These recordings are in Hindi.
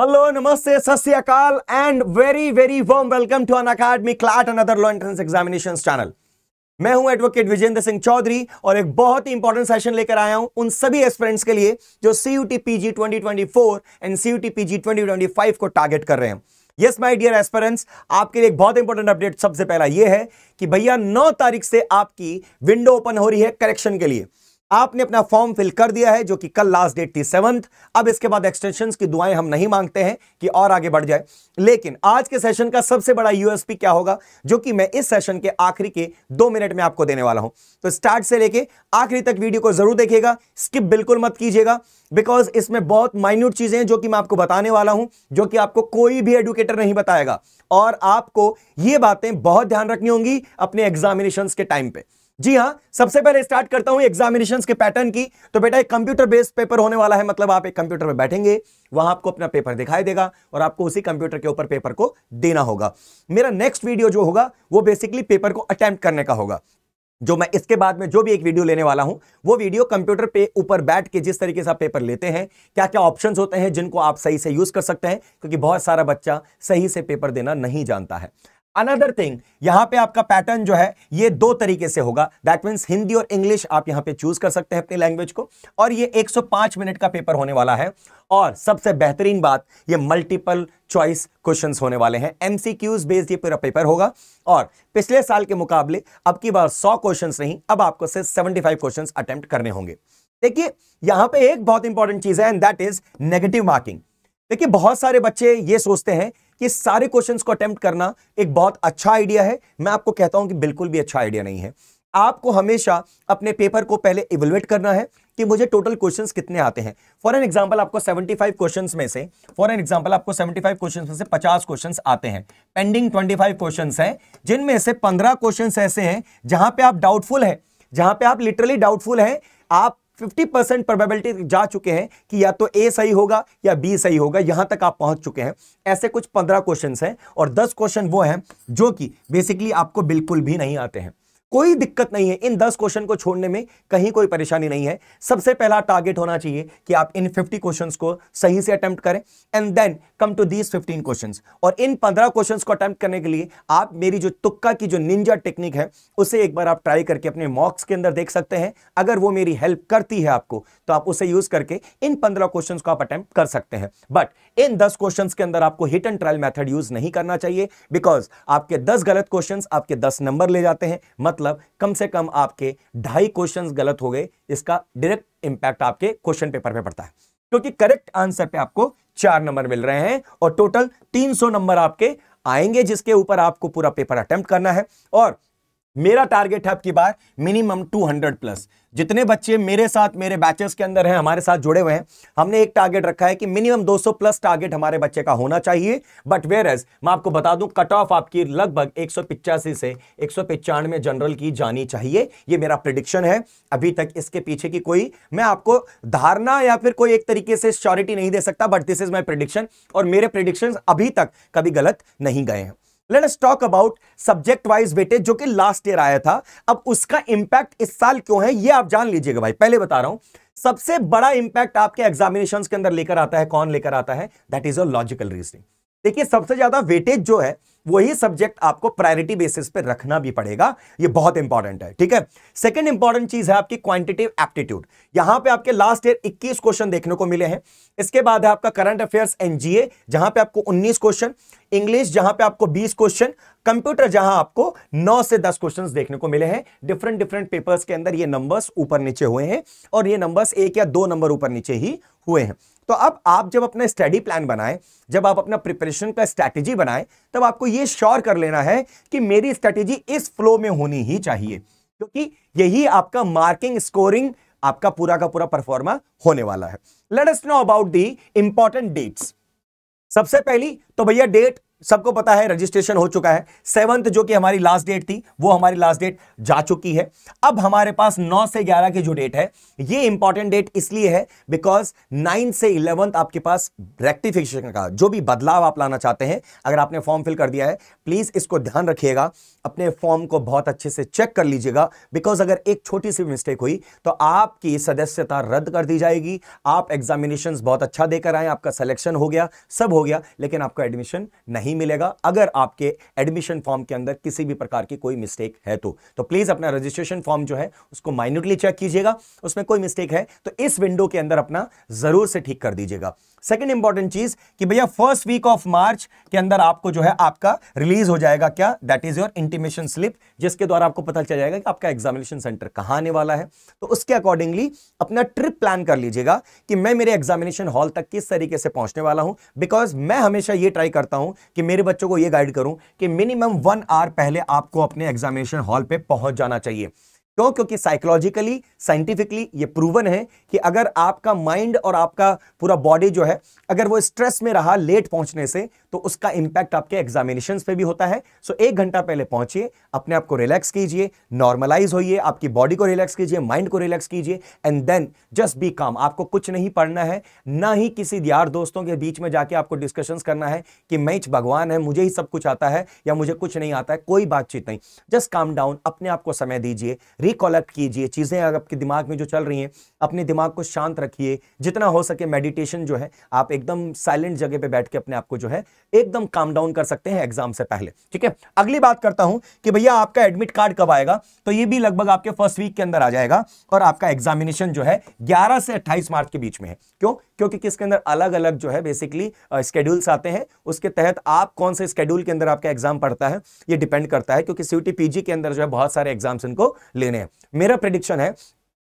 हेलो नमस्ते Sasyakal, and very very warm welcome to Unacademy CLAT and other law entrance examinations मैं हूं एडवोकेट विजेंद्र सिंह चौधरी और एक बहुत ही इंपॉर्टेंट सेशन लेकर आया हूं उन सभी एस्पिरेंट्स के लिए जो C U T P G twenty twenty four and C U T P G twenty twenty five को टारगेट कर रहे हैं यस माय डियर एस्पिरेंट्स आपके लिए एक बहुत इंपॉर्टेंट अपडेट सबसे पहला यह है कि भैया नौ तारीख से आपकी विंडो ओपन हो रही है करेक्शन के लिए आपने अपना फॉर्म फिल कर दिया है जो कि कल लास्ट डेट थी सेवंथ अब इसके बाद एक्सटेंशन की दुआएं हम नहीं मांगते हैं कि और आगे बढ़ जाए लेकिन आज के सेशन का सबसे बड़ा यूएसपी क्या होगा जो कि मैं इस सेशन के आखिरी के दो मिनट में आपको देने वाला हूं तो स्टार्ट से लेके आखिरी तक वीडियो को जरूर देखिएगा स्किप बिल्कुल मत कीजिएगा बिकॉज इसमें बहुत माइन्यूट चीजें हैं जो कि मैं आपको बताने वाला हूं जो कि आपको कोई भी एडुकेटर नहीं बताएगा और आपको ये बातें बहुत ध्यान रखनी होंगी अपने एग्जामिनेशन के टाइम पर जी हाँ सबसे पहले स्टार्ट करता हूं एग्जामिनेशन के पैटर्न की तो बेटा एक कंप्यूटर बेस्ड पेपर होने वाला है मतलब आप एक कंप्यूटर पर बैठेंगे वहां आपको अपना पेपर दिखाई देगा और आपको उसी कंप्यूटर के ऊपर पेपर को देना होगा मेरा नेक्स्ट वीडियो जो होगा वो बेसिकली पेपर को अटेम्प्ट करने का होगा जो मैं इसके बाद में जो भी एक वीडियो लेने वाला हूं वो वीडियो कंप्यूटर पे ऊपर बैठ के जिस तरीके से आप पेपर लेते हैं क्या क्या ऑप्शंस होते हैं जिनको आप सही से यूज कर सकते हैं क्योंकि बहुत सारा बच्चा सही से पेपर देना नहीं जानता है अनदर थिंग यहां पे आपका पैटर्न जो है ये दो तरीके से होगा दैट मीन्स हिंदी और इंग्लिश आप यहां पे चूज कर सकते हैं अपनी लैंग्वेज को और ये 105 मिनट का पेपर होने वाला है और सबसे बेहतरीन बात ये मल्टीपल चॉइस क्वेश्चंस होने वाले हैं एमसीक्यूज बेस्ड ये पूरा पेपर होगा और पिछले साल के मुकाबले अब की बार सौ क्वेश्चन नहीं अब आपको सिर्फ सेवेंटी फाइव क्वेश्चन अटेम्प्ट करने होंगे देखिए यहां पर एक बहुत इंपॉर्टेंट चीज है and that is negative marking देखिए बहुत सारे बच्चे ये सोचते हैं ये सारे क्वेश्चंस को अटेम्प्ट करना एक बहुत अच्छा आइडिया है मैं आपको कहता हूं कि बिल्कुल भी अच्छा आइडिया नहीं है आपको हमेशा अपने पेपर को पहले इवेलुएट करना है कि मुझे टोटल क्वेश्चंस कितने आते हैं फॉर एन एग्जांपल आपको 75 क्वेश्चंस में से फॉर एन एग्जांपल आपको 75 क्वेश्चंस में से 50 क्वेश्चंस आते हैं पेंडिंग 25 क्वेश्चंस हैं जिनमें से 15 क्वेश्चंस ऐसे हैं जहां पे आप डाउटफुल हैं जहां पे आप लिटरली डाउटफुल हैं आप फिफ्टी परसेंट प्रोबेबिलिटी जा चुके हैं कि या तो ए सही होगा या बी सही होगा यहां तक आप पहुंच चुके हैं ऐसे कुछ पंद्रह क्वेश्चन हैं और दस क्वेश्चन वो हैं जो कि बेसिकली आपको बिल्कुल भी नहीं आते हैं कोई दिक्कत नहीं है इन दस क्वेश्चन को छोड़ने में कहीं कोई परेशानी नहीं है सबसे पहला टारगेट होना चाहिए कि आप इन फिफ्टी क्वेश्चन को सही से अटेम्प्ट करें and then come to these fifteen question और इन पंद्रह क्वेश्चन को अटेम्प्ट करने के लिए आप मेरी जो तुक्का की जो निंजा टेक्निक है उसे एक बार आप ट्राई करके अपने मॉक्स के अंदर देख सकते हैं अगर वो मेरी हेल्प करती है आपको तो आप उसे यूज करके इन पंद्रह क्वेश्चन को आप अटेम्प्ट कर सकते हैं बट इन दस क्वेश्चन के अंदर आपको hit and trial method use नहीं करना चाहिए बिकॉज आपके दस गलत क्वेश्चन आपके दस नंबर ले जाते हैं मत मतलब कम से कम आपके ढाई क्वेश्चंस गलत हो गए इसका डायरेक्ट इंपैक्ट आपके क्वेश्चन पेपर पे पड़ता है क्योंकि करेक्ट आंसर पे आपको चार नंबर मिल रहे हैं और टोटल 300 नंबर आपके आएंगे जिसके ऊपर आपको पूरा पेपर अटेम्प्ट करना है और मेरा टारगेट है आपकी बार मिनिमम 200 प्लस जितने बच्चे मेरे साथ मेरे बैचेस के अंदर हैं हमारे साथ जुड़े हुए हैं हमने एक टारगेट रखा है कि मिनिमम 200 प्लस टारगेट हमारे बच्चे का होना चाहिए बट वेयर एज मैं आपको बता दूं कट ऑफ आपकी लगभग एक से एक जनरल की जानी चाहिए ये मेरा प्रिडिक्शन है अभी तक इसके पीछे की कोई मैं आपको धारणा या फिर कोई एक तरीके से श्योरिटी नहीं दे सकता but this is my prediction और मेरे प्रिडिक्शन अभी तक कभी गलत नहीं गए हैं let us talk about subject wise weightage जो कि लास्ट ईयर आया था अब उसका इंपैक्ट इस साल क्यों है ये आप जान लीजिएगा भाई पहले बता रहा हूं सबसे बड़ा इंपैक्ट आपके एग्जामिनेशन के अंदर लेकर आता है कौन लेकर आता है that is a logical reasoning देखिए सबसे ज्यादा वेटेज जो है वही सब्जेक्ट आपको प्रायोरिटी बेसिस पे रखना भी पड़ेगा ये बहुत इंपॉर्टेंट है ठीक है सेकंड इंपॉर्टेंट चीज है आपकी क्वांटिटेटिव एप्टीट्यूड यहां पे आपके लास्ट ईयर 21 क्वेश्चन देखने को मिले हैं इसके बाद है आपका करंट अफेयर्स एनजीए जहां पे आपको 19 क्वेश्चन इंग्लिश जहां पे आपको 20 क्वेश्चन कंप्यूटर जहां आपको 9 से 10 क्वेश्चंस देखने को मिले हैं डिफरेंट डिफरेंट पेपर्स के अंदर ये नंबर्स ऊपर नीचे हुए हैं और ये नंबर्स एक या दो नंबर ऊपर नीचे ही हुए हैं तो अब आप जब अपना स्टडी प्लान बनाएं जब आप अपना प्रिपरेशन का स्ट्रैटेजी बनाएं तब आपको ये श्योर कर लेना है कि मेरी स्ट्रैटेजी इस फ्लो में होनी ही चाहिए क्योंकि यही आपका मार्किंग स्कोरिंग आपका पूरा का पूरा परफॉर्मा होने वाला है let us know about the important dates सबसे पहली तो भैया डेट सबको पता है रजिस्ट्रेशन हो चुका है सेवंथ जो कि हमारी लास्ट डेट थी वो हमारी लास्ट डेट जा चुकी है अब हमारे पास 9 से 11 की जो डेट है ये इंपॉर्टेंट डेट इसलिए है बिकॉज 9 से इलेवंथ आपके पास रेक्टिफिकेशन का जो भी बदलाव आप लाना चाहते हैं अगर आपने फॉर्म फिल कर दिया है प्लीज़ इसको ध्यान रखिएगा अपने फॉर्म को बहुत अच्छे से चेक कर लीजिएगा बिकॉज अगर एक छोटी सी मिस्टेक हुई तो आपकी सदस्यता रद्द कर दी जाएगी आप एग्जामिनेशन बहुत अच्छा देकर आए आपका सिलेक्शन हो गया सब हो गया लेकिन आपको एडमिशन नहीं मिलेगा अगर आपके एडमिशन फॉर्म के अंदर किसी भी प्रकार की कोई मिस्टेक है तो, तो प्लीज अपना रजिस्ट्रेशन फॉर्म जो है उसको माइन्यूटली चेक कीजिएगा उसमें कोई मिस्टेक है तो इस विंडो के अंदर अपना जरूर से ठीक कर दीजिएगा सेकेंड इंपॉर्टेंट चीज कि भैया फर्स्ट वीक ऑफ मार्च के अंदर आपको जो है आपका रिलीज हो जाएगा क्या that is your intimation slip जिसके द्वारा आपको पता चल जाएगा कि आपका एग्जामिनेशन सेंटर कहाँ आने वाला है तो उसके अकॉर्डिंगली अपना ट्रिप प्लान कर लीजिएगा कि मैं मेरे एग्जामिनेशन हॉल तक किस तरीके से पहुंचने वाला हूं बिकॉज मैं हमेशा ये ट्राई करता हूं कि मेरे बच्चों को ये गाइड करूं कि मिनिमम वन आवर पहले आपको अपने एग्जामिनेशन हॉल पर पहुंच जाना चाहिए क्यों क्योंकि साइकोलॉजिकली साइंटिफिकली ये प्रूवन है कि अगर आपका माइंड और आपका पूरा बॉडी जो है अगर वो स्ट्रेस में रहा लेट पहुंचने से तो उसका इंपैक्ट आपके एग्जामिनेशन पे भी होता है सो so, एक घंटा पहले पहुंचिए अपने आप को रिलैक्स कीजिए नॉर्मलाइज होइए आपकी बॉडी को रिलैक्स कीजिए माइंड को रिलैक्स कीजिए एंड देन जस्ट बी काम आपको कुछ नहीं पढ़ना है ना ही किसी यार दोस्तों के बीच में जाके आपको डिस्कशंस करना है कि मैच भगवान है मुझे ही सब कुछ आता है या मुझे कुछ नहीं आता है कोई बातचीत नहीं जस्ट काम डाउन अपने आप को समय दीजिए रिकॉलेक्ट कीजिए चीज़ें आपके दिमाग में जो चल रही हैं अपने दिमाग को शांत रखिए जितना हो सके मेडिटेशन जो है आप एकदम साइलेंट जगह पे बैठ के अपने आप को जो है एकदम काम डाउन कर सकते हैं एग्जाम से पहले ठीक है अगली बात करता हूं कि भैया आपका एडमिट कार्ड कब आएगा तो ये भी लगभग आपके फर्स्ट वीक के अंदर आ जाएगा और आपका एग्जामिनेशन जो है ग्यारह से अट्ठाईस मार्च के बीच में है क्यों क्योंकि किसके अंदर अलग अलग जो है बेसिकली स्केड्यूल्स आते हैं उसके तहत आप कौन से स्केड्यूल के अंदर आपका एग्जाम पड़ता है ये डिपेंड करता है क्योंकि सीयूटी पीजी के अंदर जो है बहुत सारे एग्जाम्स इनको लेने हैं मेरा प्रिडिक्शन है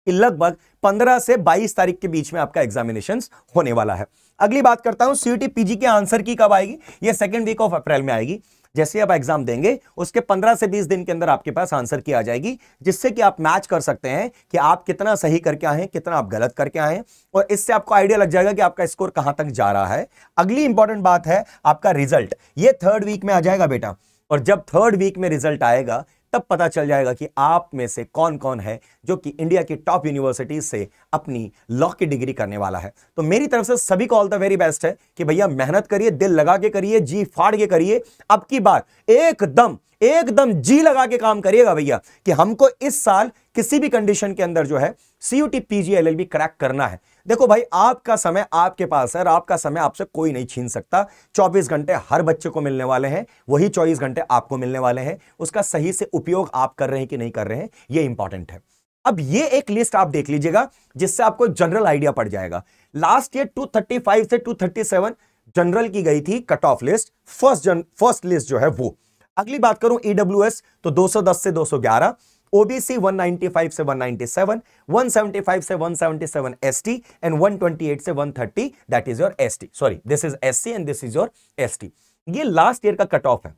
कि लगभग 15 से 22 तारीख के बीच में आपका एग्जामिनेशन होने वाला है अगली बात करता हूं सीयूटी पीजी के आंसर की कब आएगी ये सेकेंड वीक ऑफ अप्रैल में आएगी जैसे आप एग्जाम देंगे उसके 15 से 20 दिन के अंदर आपके पास आंसर की आ जाएगी जिससे कि आप मैच कर सकते हैं कि आप कितना सही करके आए हैं कितना आप गलत करके आए हैं और इससे आपको आइडिया लग जाएगा कि आपका स्कोर कहां तक जा रहा है अगली इंपॉर्टेंट बात है आपका रिजल्ट ये थर्ड वीक में आ जाएगा बेटा और जब थर्ड वीक में रिजल्ट आएगा तब पता चल जाएगा कि आप में से कौन कौन है जो कि इंडिया की टॉप यूनिवर्सिटी से अपनी लॉ की डिग्री करने वाला है तो मेरी तरफ से सभी को ऑल द वेरी बेस्ट है कि भैया मेहनत करिए दिल लगा के करिए जी फाड़ के करिए अब की बार एकदम एकदम जी लगा के काम करिएगा भैया कि हमको इस साल किसी भी कंडीशन के अंदर जो है सीयूटी पीजीएलएलबी क्रैक करना है देखो भाई आपका समय आपके पास है और आपका समय आपसे कोई नहीं छीन सकता 24 घंटे हर बच्चे को मिलने वाले हैं वही 24 घंटे आपको मिलने वाले हैं उसका सही से उपयोग आप कर रहे हैं कि नहीं कर रहे हैं यह इंपॉर्टेंट है अब ये एक लिस्ट आप देख लीजिएगा जिससे आपको जनरल आइडिया पड़ जाएगा लास्ट ईयर 235 से 237 जनरल की गई थी cut off list first first list जो है वो अगली बात करूं ईडब्ल्यू e तो 210 से 211 ओबीसी 195 से 197 175 से 177 एसटी एंड 128 से 130 that is your ST sorry this is SC and this is your ST ये लास्ट ईयर का कट ऑफ है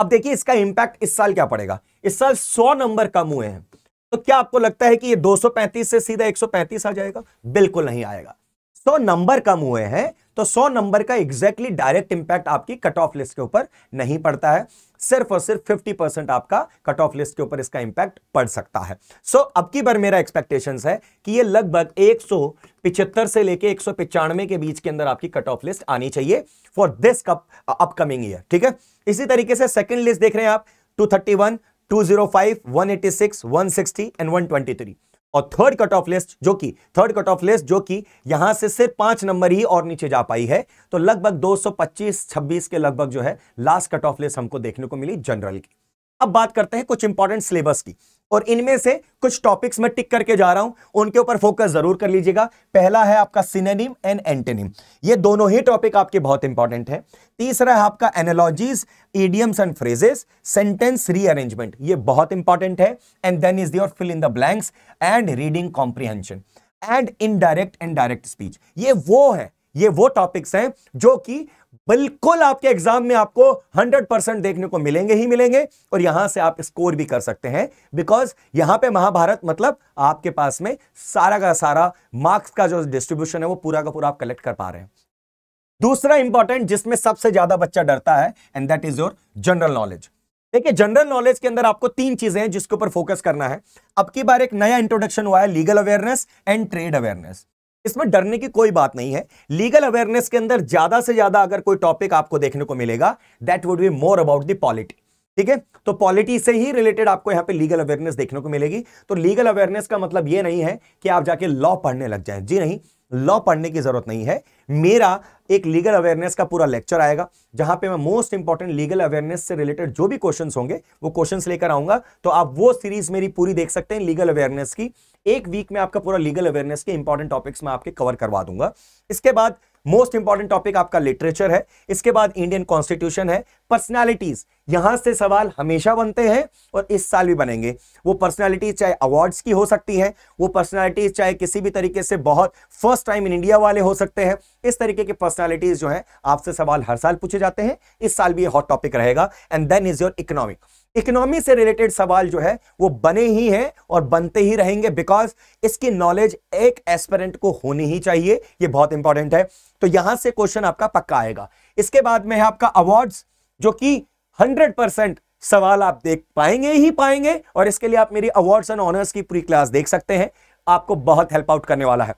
अब देखिए इसका इंपैक्ट इस साल क्या पड़ेगा इस साल 100 नंबर कम हुए हैं तो क्या आपको लगता है कि ये 235 से सीधा 135 आ जाएगा बिल्कुल नहीं आएगा सौ नंबर कम हुए हैं तो सौ नंबर का एग्जैक्टली डायरेक्ट इंपैक्ट आपकी कट ऑफ लिस्ट के ऊपर नहीं पड़ता है सिर्फ और सिर्फ 50 परसेंट आपका कट ऑफ लिस्ट के ऊपर इसका इंपैक्ट पड़ सकता है सो so, अब की बार मेरा एक्सपेक्टेशन है कि ये लगभग एक से लेके एक के बीच के अंदर आपकी कट ऑफ लिस्ट आनी चाहिए फॉर दिस कप अपकमिंग ईयर ठीक है इसी तरीके से सेकेंड लिस्ट देख रहे हैं आप two thirty one two zero five one eighty six one sixty and one twenty three और थर्ड कट ऑफ लिस्ट जो कि थर्ड कट ऑफ लिस्ट जो कि यहां से सिर्फ पांच नंबर ही और नीचे जा पाई है तो लगभग 225 26 के लगभग जो है लास्ट कट ऑफ लिस्ट हमको देखने को मिली जनरल की अब बात करते हैं कुछ इंपॉर्टेंट सिलेबस की और इनमें से कुछ टॉपिक्स में टिक करके जा रहा हूं उनके ऊपर फोकस जरूर कर लीजिएगा पहला है आपका सिनेनिम एंड एंटेनिम ये दोनों ही टॉपिक आपके बहुत इंपॉर्टेंट है तीसरा है आपका analogies idioms and phrases sentence rearrangement ये बहुत इंपॉर्टेंट है and then is your fill in the blanks and reading comprehension and indirect and direct speech ये वो है ये वो टॉपिक्स हैं जो कि बिल्कुल आपके एग्जाम में आपको 100 परसेंट देखने को मिलेंगे ही मिलेंगे और यहां से आप स्कोर भी कर सकते हैं बिकॉज यहां पे महाभारत मतलब आपके पास में सारा का सारा मार्क्स का जो डिस्ट्रीब्यूशन है वो पूरा का पूरा आप कलेक्ट कर पा रहे हैं दूसरा इंपॉर्टेंट जिसमें सबसे ज्यादा बच्चा डरता है and that is your general knowledge देखिए जनरल नॉलेज के अंदर आपको तीन चीजें हैं जिसके ऊपर फोकस करना है अब की बार एक नया इंट्रोडक्शन हुआ है legal awareness and trade awareness इसमें डरने की कोई बात नहीं है लीगल अवेयरनेस के अंदर ज्यादा से ज्यादा अगर कोई टॉपिक आपको देखने को मिलेगा that would be more about the polity ठीक है तो पॉलिटी से ही रिलेटेड आपको यहां पे लीगल अवेयरनेस देखने को मिलेगी तो लीगल अवेयरनेस का मतलब यह नहीं है कि आप जाके लॉ पढ़ने लग जाए जी नहीं लॉ पढ़ने की जरूरत नहीं है मेरा एक लीगल अवेयरनेस का पूरा लेक्चर आएगा जहां पे मैं मोस्ट इंपॉर्टेंट लीगल अवेयरनेस से रिलेटेड जो भी क्वेश्चंस होंगे वो क्वेश्चंस लेकर आऊंगा तो आप वो सीरीज मेरी पूरी देख सकते हैं लीगल अवेयरनेस की एक वीक में आपका पूरा लीगल अवेयरनेस के इंपॉर्टेंट टॉपिक्स में आपके कवर करवा दूंगा इसके बाद मोस्ट इंपॉर्टेंट टॉपिक आपका लिटरेचर है इसके बाद इंडियन कॉन्स्टिट्यूशन है पर्सनालिटीज यहां से सवाल हमेशा बनते हैं और इस साल भी बनेंगे वो पर्सनालिटीज चाहे अवार्ड्स की हो सकती है वो पर्सनालिटीज चाहे किसी भी तरीके से बहुत फर्स्ट टाइम इन इंडिया वाले हो सकते हैं इस तरीके के पर्सनालिटीज जो है आपसे सवाल हर साल पूछे जाते हैं इस साल भी हॉट टॉपिक रहेगा and then is your economic economy से रिलेटेड सवाल जो है वो बने ही हैं और बनते ही रहेंगे बिकॉज इसकी नॉलेज एक एस्पेरेंट को होनी ही चाहिए ये बहुत इंपॉर्टेंट है तो यहां से क्वेश्चन आपका पक्का आएगा इसके बाद में है आपका अवार्ड्स जो कि 100% सवाल आप देख पाएंगे ही पाएंगे और इसके लिए आप मेरी अवार्ड्स एंड ऑनर्स की पूरी क्लास देख सकते हैं आपको बहुत हेल्प आउट करने वाला है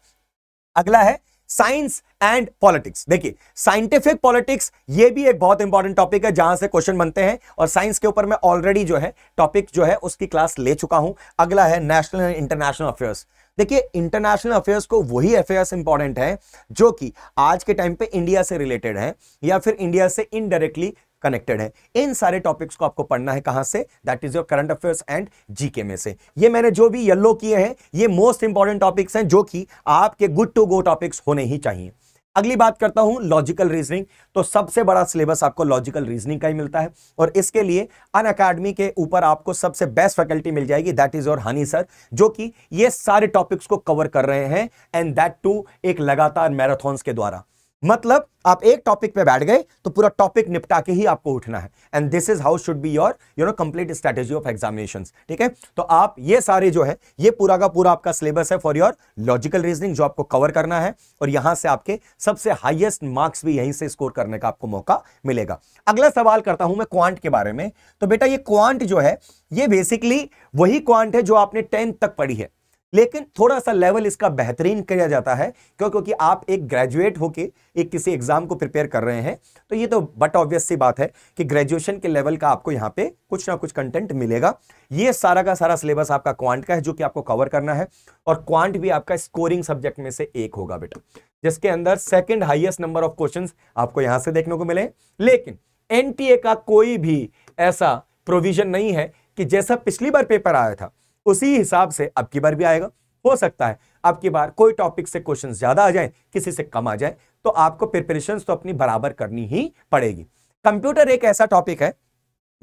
अगला है साइंस एंड पॉलिटिक्स देखिए साइंटिफिक पॉलिटिक्स ये भी एक बहुत इंपॉर्टेंट टॉपिक है जहां से क्वेश्चन बनते हैं और साइंस के ऊपर मैं ऑलरेडी जो है टॉपिक जो है उसकी क्लास ले चुका हूं अगला है नेशनल एंड इंटरनेशनल अफेयर्स देखिए इंटरनेशनल अफेयर्स को वही अफेयर्स इंपॉर्टेंट है जो कि आज के टाइम पे इंडिया से रिलेटेड है या फिर इंडिया से इनडायरेक्टली कनेक्टेड है इन सारे टॉपिक्स को आपको पढ़ना है कहां से that is your current affairs and GK में से ये मैंने जो भी येलो किए हैं ये मोस्ट इंपॉर्टेंट टॉपिक्स हैं जो कि आपके गुड टू गो टॉपिक्स होने ही चाहिए अगली बात करता हूं लॉजिकल रीजनिंग तो सबसे बड़ा सिलेबस आपको लॉजिकल रीजनिंग का ही मिलता है और इसके लिए अन अकेडमी के ऊपर आपको सबसे बेस्ट फैकल्टी मिल जाएगी that is your honey sir जो कि ये सारे टॉपिक्स को कवर कर रहे हैं एंड दैट टू एक लगातार मैराथॉन्स के द्वारा मतलब आप एक टॉपिक पे बैठ गए तो पूरा टॉपिक निपटा के ही आपको उठना है and this is how should be your you know complete strategy of examination ठीक है तो आप ये सारे जो है ये पूरा का पूरा आपका सिलेबस है फॉर योर लॉजिकल रीजनिंग जो आपको कवर करना है और यहां से आपके सबसे हाइएस्ट मार्क्स भी यहीं से स्कोर करने का आपको मौका मिलेगा अगला सवाल करता हूं मैं क्वांट के बारे में तो बेटा ये क्वांट जो है ये बेसिकली वही क्वांट है जो आपने टेंथ तक पढ़ी है लेकिन थोड़ा सा लेवल इसका बेहतरीन किया जाता है क्यों क्योंकि आप एक ग्रेजुएट होकर एक किसी एग्जाम को प्रिपेयर कर रहे हैं तो ये तो बट ऑब्वियस सी बात है कि ग्रेजुएशन के लेवल का आपको यहाँ पे कुछ ना कुछ कंटेंट मिलेगा ये सारा का सारा सिलेबस आपका क्वांट का है जो कि आपको कवर करना है और क्वांट भी आपका स्कोरिंग सब्जेक्ट में से एक होगा बेटा जिसके अंदर second highest number of question आपको यहां से देखने को मिले लेकिन एन का कोई भी ऐसा प्रोविजन नहीं है कि जैसा पिछली बार पेपर आया था उसी हिसाब से अब की बार भी आएगा हो सकता है अब की बार कोई टॉपिक से क्वेश्चन ज्यादा आ जाए किसी से कम आ जाए तो आपको प्रिपरेशन तो अपनी बराबर करनी ही पड़ेगी कंप्यूटर एक ऐसा टॉपिक है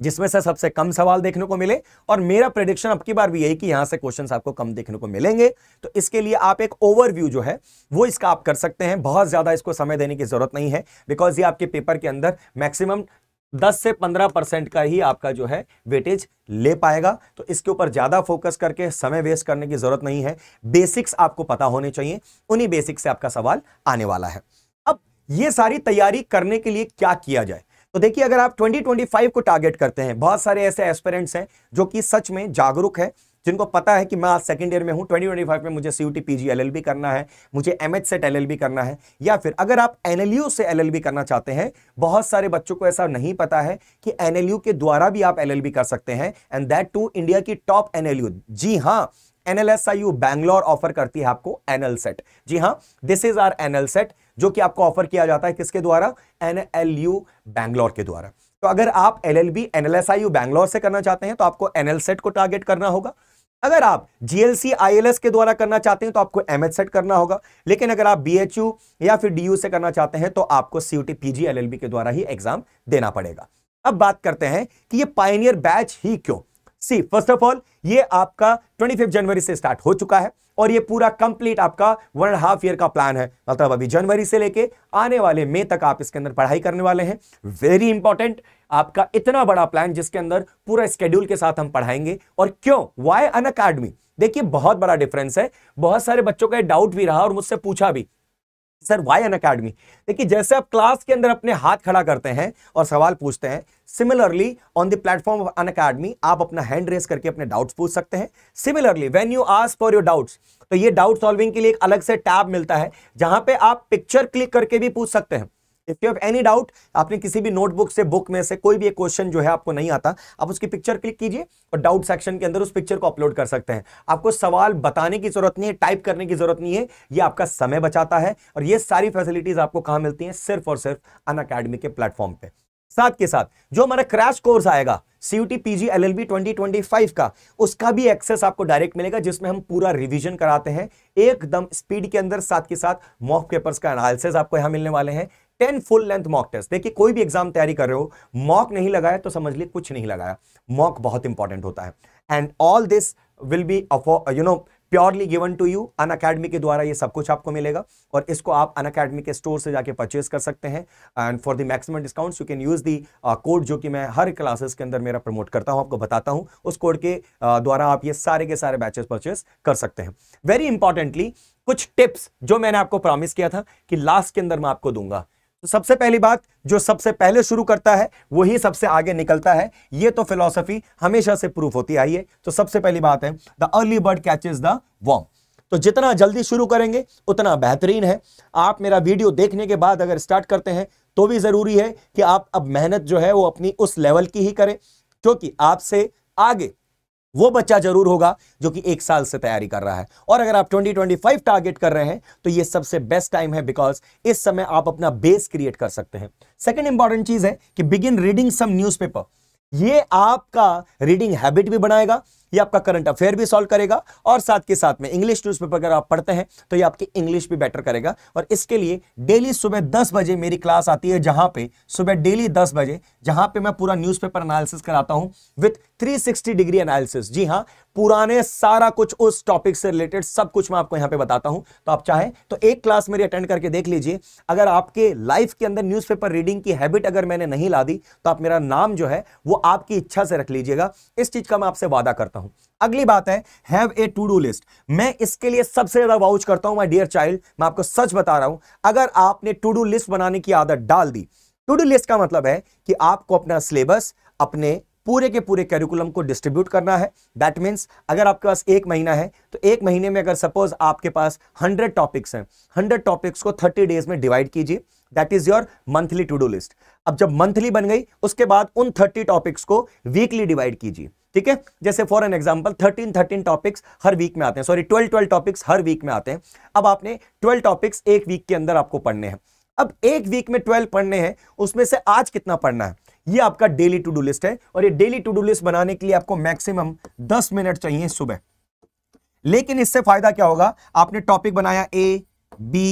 जिसमें से सबसे कम सवाल देखने को मिले और मेरा प्रेडिक्शन अब की बार भी यही कि यहां से क्वेश्चंस आपको कम देखने को मिलेंगे तो इसके लिए आप एक ओवरव्यू जो है वो इसका आप कर सकते हैं बहुत ज़्यादा इसको समय देने की ज़रूरत नहीं है बिकॉज ये आपके पेपर के अंदर मैक्सिमम 10 से 15 परसेंट का ही आपका जो है वेटेज ले पाएगा तो इसके ऊपर ज़्यादा फोकस करके समय वेस्ट करने की ज़रूरत नहीं है बेसिक्स आपको पता होने चाहिए उन्हीं बेसिक्स से आपका सवाल आने वाला है अब ये सारी तैयारी करने के लिए क्या किया जाए तो देखिए अगर आप 2025 को टारगेट करते हैं बहुत सारे ऐसे एस्पेरेंट्स हैं जो कि सच में जागरूक है जिनको पता है कि मैं आज सेकंड ईयर में हूं ट्वेंटी ट्वेंटी में मुझे C U T P G L B करना है मुझे M H CET L L B करना है या फिर अगर आप एन एल यू से एल एल बी करना चाहते हैं बहुत सारे बच्चों को ऐसा नहीं पता है कि एन के द्वारा भी आप एल एल बी कर सकते हैं एंड दैट टू इंडिया की टॉप एन एल जी हाँ NLSIU Bangalore ऑफर करती है आपको NL सेट जी हाँ this is our NL CET जो कि आपको ऑफर किया जाता है किसके द्वारा NLU बैंगलोर के द्वारा तो अगर आप एल एल बी बैंगलोर से करना चाहते हैं तो आपको NL सेट को टारगेट करना होगा अगर आप जीएलसी आईएलएस के द्वारा करना चाहते हैं तो आपको एमएच सेट करना होगा लेकिन अगर आप बीएचयू या फिर डीयू से करना चाहते हैं तो आपको सीयूटी पीजी एलएलबी के द्वारा ही एग्जाम देना पड़ेगा अब बात करते हैं कि ये पाइनियर बैच ही क्यों सी फर्स्ट ऑफ ऑल ये आपका 25 जनवरी से स्टार्ट हो चुका है और ये पूरा कंप्लीट आपका वन एंड हाफ ईयर का प्लान है मतलब अभी जनवरी से लेके आने वाले मई तक आप इसके अंदर पढ़ाई करने वाले हैं वेरी इंपॉर्टेंट आपका इतना बड़ा प्लान जिसके अंदर पूरा स्केड्यूल के साथ हम पढ़ाएंगे और क्यों वाई अन अकेडमी देखिए बहुत बड़ा डिफरेंस है बहुत सारे बच्चों का डाउट भी रहा और मुझसे पूछा भी सर वाई एन अकेडमी देखिए जैसे आप क्लास के अंदर अपने हाथ खड़ा करते हैं और सवाल पूछते हैं similarly on the platform of Unacademy आप अपना हैंड रेस करके अपने डाउट्स पूछ सकते हैं similarly when you ask for your doubts तो ये डाउट सॉल्विंग के लिए एक अलग से टैब मिलता है जहां पे आप पिक्चर क्लिक करके भी पूछ सकते हैं if you have any doubt आपने किसी भी नोटबुक से बुक में से कोई भी एक क्वेश्चन जो है आपको नहीं आता आप उसकी पिक्चर क्लिक कीजिए और डाउट सेक्शन के अंदर उस पिक्चर को अपलोड कर सकते हैं आपको सवाल बताने की जरूरत नहीं है टाइप करने की जरूरत नहीं है ये आपका समय बचाता है और ये सारी फैसिलिटीज आपको कहाँ मिलती हैं सिर्फ और सिर्फ अन अकेडमी के प्लेटफॉर्म पर साथ के साथ जो हमारा क्रैश कोर्स आएगा सीयूटी पीजी ट्वेंटी 2025 का उसका भी एक्सेस आपको डायरेक्ट मिलेगा जिसमें हम पूरा रिवीजन कराते हैं एकदम स्पीड के अंदर साथ के साथ मॉक पेपर्स का एनालिसिस आपको यहां मिलने वाले हैं ten full length mock test देखिए कोई भी एग्जाम तैयारी कर रहे हो मॉक नहीं लगाया तो समझ लिए कुछ नहीं लगाया मॉक बहुत इंपॉर्टेंट होता है and all this will be you know purely given to you Unacademy के द्वारा ये सब कुछ आपको मिलेगा और इसको आप अन अकेडमी के स्टोर से जाके परचेज कर सकते हैं and for the maximum discount you can use the code जो कि मैं हर क्लासेस के अंदर मेरा प्रमोट करता हूँ आपको बताता हूँ उस कोड के uh, द्वारा आप ये सारे के सारे बैचेस परचेज कर सकते हैं वेरी इंपॉर्टेंटली कुछ टिप्स जो मैंने आपको प्रॉमिस किया था कि लास्ट के अंदर मैं आपको दूंगा तो सबसे पहली बात जो सबसे पहले शुरू करता है वही सबसे आगे निकलता है ये तो फिलोसफी हमेशा से प्रूफ होती आई है तो सबसे पहली बात है the early bird catches the worm तो जितना जल्दी शुरू करेंगे उतना बेहतरीन है आप मेरा वीडियो देखने के बाद अगर स्टार्ट करते हैं तो भी ज़रूरी है कि आप अब मेहनत जो है वो अपनी उस लेवल की ही करें क्योंकि आपसे आगे वो बच्चा जरूर होगा जो कि एक साल से तैयारी कर रहा है और अगर आप 2025 टारगेट कर रहे हैं तो ये सबसे बेस्ट टाइम है बिकॉज इस समय आप अपना बेस क्रिएट कर सकते हैं सेकेंड इंपॉर्टेंट चीज है कि बिगिन रीडिंग सम न्यूज़पेपर ये आपका रीडिंग हैबिट भी बनाएगा ये आपका करंट अफेयर भी सॉल्व करेगा और साथ के साथ में इंग्लिश न्यूज़पेपर अगर आप पढ़ते हैं तो ये आपकी इंग्लिश भी बेटर करेगा और इसके लिए डेली सुबह दस बजे मेरी क्लास आती है जहां पे सुबह डेली दस बजे जहां पे मैं पूरा न्यूज़पेपर एनालिसिस कराता हूँ विथ 360 डिग्री एनालिसिस जी हाँ पुराने सारा कुछ उस टॉपिक से रिलेटेड सब कुछ मैं आपको यहाँ पे बताता हूँ तो आप चाहें तो एक क्लास मेरी अटेंड करके देख लीजिए अगर आपके लाइफ के अंदर न्यूज़पेपर रीडिंग की हैबिट अगर मैंने नहीं ला दी तो आप मेरा नाम जो है वो आपकी इच्छा से रख लीजिएगा इस चीज़ का मैं आपसे वादा करता हूँ हूं अगली बात है have a to do list मैं इसके लिए सबसे ज्यादा वाउच करता हूं माय डियर चाइल्ड मैं आपको सच बता रहा हूं अगर आपने टू डू लिस्ट बनाने की आदत डाल दी टू डू लिस्ट का मतलब है कि आपको अपना सिलेबस अपने पूरे के पूरे कैरिकुलम को डिस्ट्रीब्यूट करना है दैट मीन्स अगर आपके पास एक महीना है तो एक महीने में अगर सपोज आपके पास हंड्रेड टॉपिक्स हैं हंड्रेड टॉपिक्स को थर्टी डेज में डिवाइड कीजिए that is your monthly to do list अब जब मंथली बन गई उसके बाद उन थर्टी टॉपिक्स को वीकली डिवाइड कीजिए ठीक है जैसे for an example thirteen thirteen topics हर वीक में आते हैं सॉरी ट्वेल्व ट्वेल्व टॉपिक्स हर वीक में आते हैं अब आपने ट्वेल्व टॉपिक्स एक वीक के अंदर आपको पढ़ने हैं अब एक वीक में ट्वेल्व पढ़ने हैं उसमें से आज कितना पढ़ना है ये आपका डेली टू डू लिस्ट है और ये डेली टू डू लिस्ट बनाने के लिए आपको मैक्सिमम दस मिनट चाहिए सुबह लेकिन इससे फायदा क्या होगा आपने टॉपिक बनाया ए बी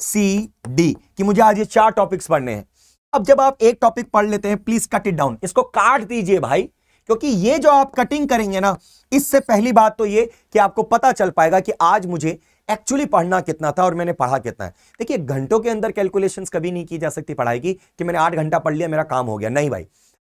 सी डी कि मुझे आज ये चार टॉपिक्स पढ़ने हैं अब जब आप एक टॉपिक पढ़ लेते हैं प्लीज कट इट डाउन इसको काट दीजिए भाई क्योंकि ये जो आप कटिंग करेंगे ना इससे पहली बात तो ये कि आपको पता चल पाएगा कि आज मुझे एक्चुअली पढ़ना कितना था और मैंने पढ़ा कितना है देखिए घंटों के अंदर कैलकुलेशन कभी नहीं की जा सकती पढ़ाई की कि मैंने आठ घंटा पढ़ लिया मेरा काम हो गया नहीं भाई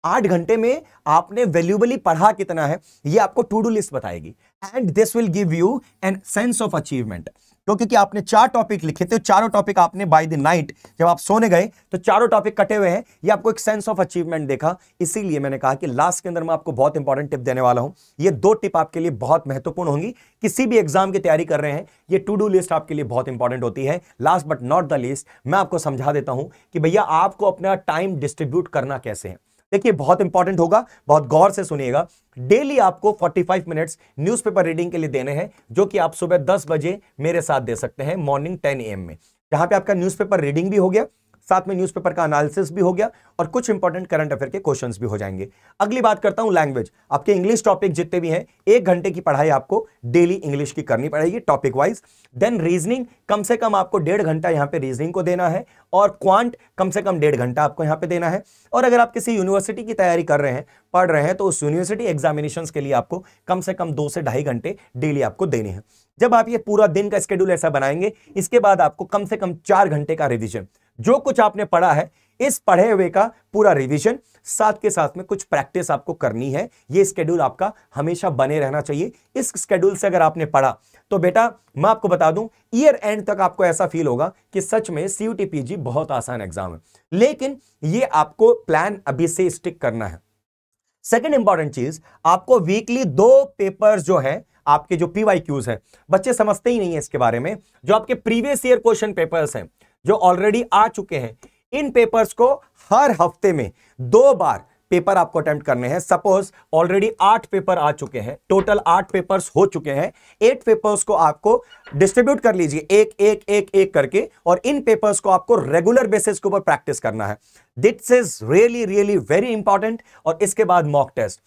आठ घंटे में आपने वैल्यूबली पढ़ा कितना है ये आपको टू डू लिस्ट बताएगी and this will give you an sense of achievement तो क्योंकि आपने चार टॉपिक लिखे थे चारों टॉपिक आपने बाय द नाइट जब आप सोने गए तो चारों टॉपिक कटे हुए हैं ये आपको एक सेंस ऑफ अचीवमेंट देखा इसीलिए मैंने कहा कि लास्ट के अंदर मैं आपको बहुत इंपॉर्टेंट टिप देने वाला हूं ये दो टिप आपके लिए बहुत महत्वपूर्ण होंगी किसी भी एग्जाम की तैयारी कर रहे हैं ये टू डू लिस्ट आपके लिए बहुत इंपॉर्टेंट होती है last but not the least मैं आपको समझा देता हूं कि भैया आपको अपना टाइम डिस्ट्रीब्यूट करना कैसे है देखिए बहुत इंपॉर्टेंट होगा बहुत गौर से सुनिएगा डेली आपको 45 मिनट्स न्यूज़पेपर रीडिंग के लिए देने हैं जो कि आप सुबह 10 बजे मेरे साथ दे सकते हैं मॉर्निंग 10 एम में जहां पे आपका न्यूज़पेपर रीडिंग भी हो गया साथ में न्यूज़पेपर का एनालिसिस भी हो गया और कुछ इंपॉर्टेंट करंट अफेयर के क्वेश्चन भी हो जाएंगे अगली बात करता हूँ लैंग्वेज आपके इंग्लिश टॉपिक जितने भी हैं एक घंटे की पढ़ाई आपको डेली इंग्लिश की करनी पड़ेगी टॉपिक वाइज देन रीजनिंग कम से कम आपको डेढ़ घंटा यहाँ पे रीजनिंग को देना है और क्वांट कम से कम डेढ़ घंटा आपको यहाँ पे देना है और अगर आप किसी यूनिवर्सिटी की तैयारी कर रहे हैं पढ़ रहे हैं तो उस यूनिवर्सिटी एग्जामिनेशन के लिए आपको कम से कम दो से ढाई घंटे डेली आपको देने हैं जब आप ये पूरा दिन का स्केड्यूल ऐसा बनाएंगे इसके बाद आपको कम से कम चार घंटे का रिविजन जो कुछ आपने पढ़ा है इस पढ़े हुए का पूरा रिवीजन साथ के साथ में कुछ प्रैक्टिस आपको करनी है ये स्केड्यूल आपका हमेशा बने रहना चाहिए इस स्केड्यूल से अगर आपने पढ़ा तो बेटा मैं आपको बता दूं ईयर एंड तक आपको ऐसा फील होगा कि सच में सीयूटीपीजी बहुत आसान एग्जाम है लेकिन ये आपको प्लान अभी से स्टिक करना है सेकेंड इंपॉर्टेंट चीज आपको वीकली दो पेपर जो है आपके जो पीवाई क्यूज है बच्चे समझते ही नहीं है इसके बारे में जो आपके प्रीवियस ईयर क्वेश्चन पेपर्स हैं जो ऑलरेडी आ चुके हैं इन पेपर्स को हर हफ्ते में दो बार पेपर आपको अटेम्प्ट करने हैं सपोज ऑलरेडी आठ पेपर आ चुके हैं टोटल आठ पेपर्स हो चुके हैं एट पेपर्स को आपको डिस्ट्रीब्यूट कर लीजिए एक एक एक एक करके और इन पेपर्स को आपको रेगुलर बेसिस के ऊपर प्रैक्टिस करना है this is really really very important और इसके बाद मॉक टेस्ट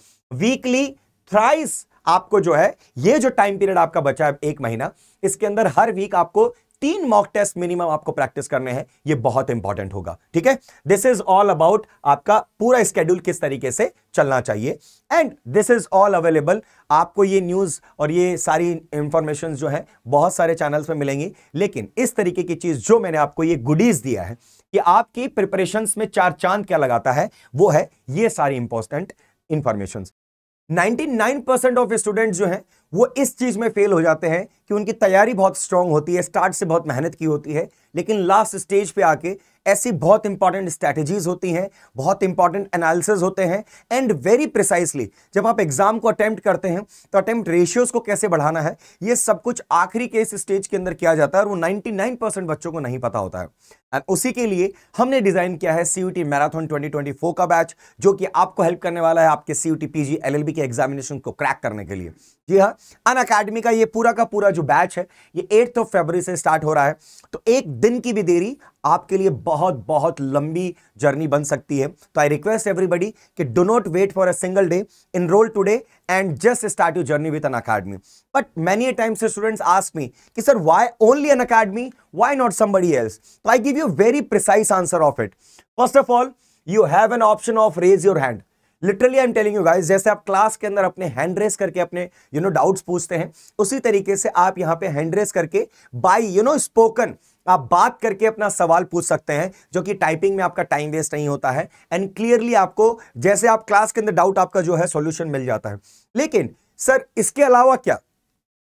वीकली थ्राइस आपको जो है ये जो टाइम पीरियड आपका बचा है एक महीना इसके अंदर हर वीक आपको तीन मॉक टेस्ट मिनिमम आपको प्रैक्टिस करने हैं ये बहुत इंपॉर्टेंट होगा ठीक है दिस इज ऑल अबाउट आपका पूरा स्केड्यूल किस तरीके से चलना चाहिए and this is all available आपको ये न्यूज और ये सारी इंफॉर्मेशन जो है बहुत सारे चैनल्स में मिलेंगी लेकिन इस तरीके की चीज जो मैंने आपको ये गुडीज दिया है कि आपकी प्रिपरेशन में चार चांद क्या लगाता है वो है ये सारी important information 99 percent of student जो हैं वो इस चीज में फेल हो जाते हैं कि उनकी तैयारी बहुत स्ट्रांग होती है स्टार्ट से बहुत मेहनत की होती है लेकिन लास्ट स्टेज पे आके ऐसी बहुत इंपॉर्टेंट स्ट्रैटेजीज होती हैं बहुत इंपॉर्टेंट एनालिसिस होते हैं एंड वेरी प्रिसाइसली जब आप एग्जाम को अटैम्प्ट करते हैं तो अटैम्प्ट रेशियोज को कैसे बढ़ाना है ये सब कुछ आखिरी के इस स्टेज के अंदर किया जाता है और वो 99% बच्चों को नहीं पता होता है एंड उसी के लिए हमने डिजाइन किया है सीयूटी मैराथन ट्वेंटी का बैच जो कि आपको हेल्प करने वाला है आपके सीयूटी पीजी एलएलबी के एग्जामिनेशन को क्रैक करने के लिए जी हाँ अन अकेडमी का ये पूरा का पूरा जो बैच है ये एट्थ ऑफ फेबरी से स्टार्ट हो रहा है तो एक दिन की भी देरी आपके लिए बहुत बहुत लंबी जर्नी बन सकती है तो आई रिक्वेस्ट एवरीबडी कि do not wait for a single day roll today and just start you journey with Unacademy but many times students ask me कि sir why only Unacademy why not somebody else तो I give you very precise answer of it first of all you have an option of raise your hand literally I am telling you guys जैसे आप क्लास के अंदर अपने हैंड रेस करके अपने यू नो डाउट्स पूछते हैं उसी तरीके से आप यहाँ पे हैंड रेस करके बाय यू नो स्पोकन आप बात करके अपना सवाल पूछ सकते हैं जो कि टाइपिंग में आपका टाइम वेस्ट नहीं होता है एंड क्लियरली आपको जैसे आप क्लास के अंदर डाउट आपका जो है सोल्यूशन मिल जाता है लेकिन सर इसके अलावा क्या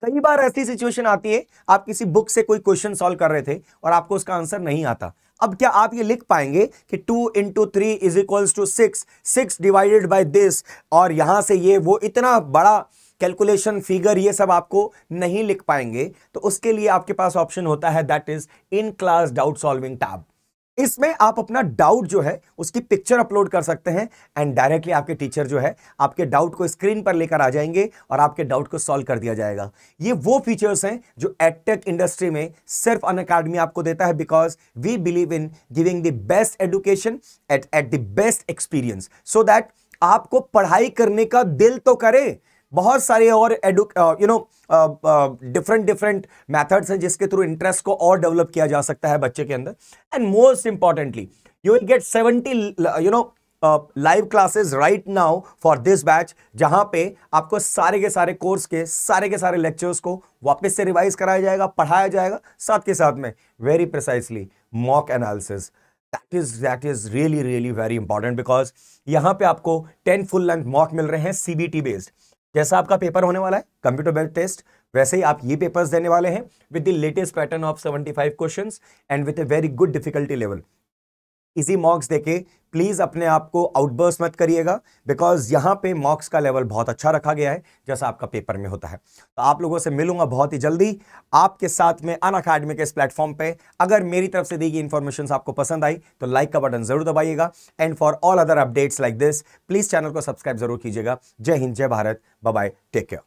कई बार ऐसी सिचुएशन आती है आप किसी बुक से कोई क्वेश्चन सॉल्व कर रहे थे और आपको उसका आंसर नहीं आता अब क्या आप ये लिख पाएंगे कि two into three is equals to six six divided by this और यहाँ से ये वो इतना बड़ा कैलकुलेशन फिगर ये सब आपको नहीं लिख पाएंगे तो उसके लिए आपके पास ऑप्शन होता है that is in class doubt solving tab इसमें आप अपना डाउट जो है उसकी पिक्चर अपलोड कर सकते हैं एंड डायरेक्टली आपके टीचर जो है आपके डाउट को स्क्रीन पर लेकर आ जाएंगे और आपके डाउट को सॉल्व कर दिया जाएगा ये वो फीचर्स हैं जो एडटेक इंडस्ट्री में सिर्फ अन अकेडमी आपको देता है because we believe in giving the best education at at the best experience so that आपको पढ़ाई करने का दिल तो करे बहुत सारे और एडु you know different different methods हैं जिसके थ्रू इंटरेस्ट को और डेवलप किया जा सकता है बच्चे के अंदर and most importantly you will get seventy you know live classes right now for this batch जहां पे आपको सारे के सारे कोर्स के सारे के सारे लेक्चर्स को वापस से रिवाइज कराया जाएगा पढ़ाया जाएगा साथ के साथ में very precisely mock analysis that is that is really really very important because यहाँ पे आपको टेन फुल लेंथ मॉक मिल रहे हैं सीबीटी बेस्ड जैसा आपका पेपर होने वाला है कंप्यूटर बेस्ड टेस्ट वैसे ही आप ये पेपर्स देने वाले हैं with the latest pattern of 75 questions and with a very good difficulty level easy mocks देके प्लीज़ अपने आप को आउटबर्स मत करिएगा बिकॉज यहाँ पे मॉक्स का लेवल बहुत अच्छा रखा गया है जैसा आपका पेपर में होता है तो आप लोगों से मिलूंगा बहुत ही जल्दी आपके साथ में अन अकेडमी के इस प्लेटफॉर्म पे अगर मेरी तरफ से दी गई इन्फॉर्मेशन आपको पसंद आई तो लाइक का बटन जरूर दबाइएगा and for all other updates like this please channel को सब्सक्राइब जरूर कीजिएगा जय हिंद जय भारत बाय टेक केयर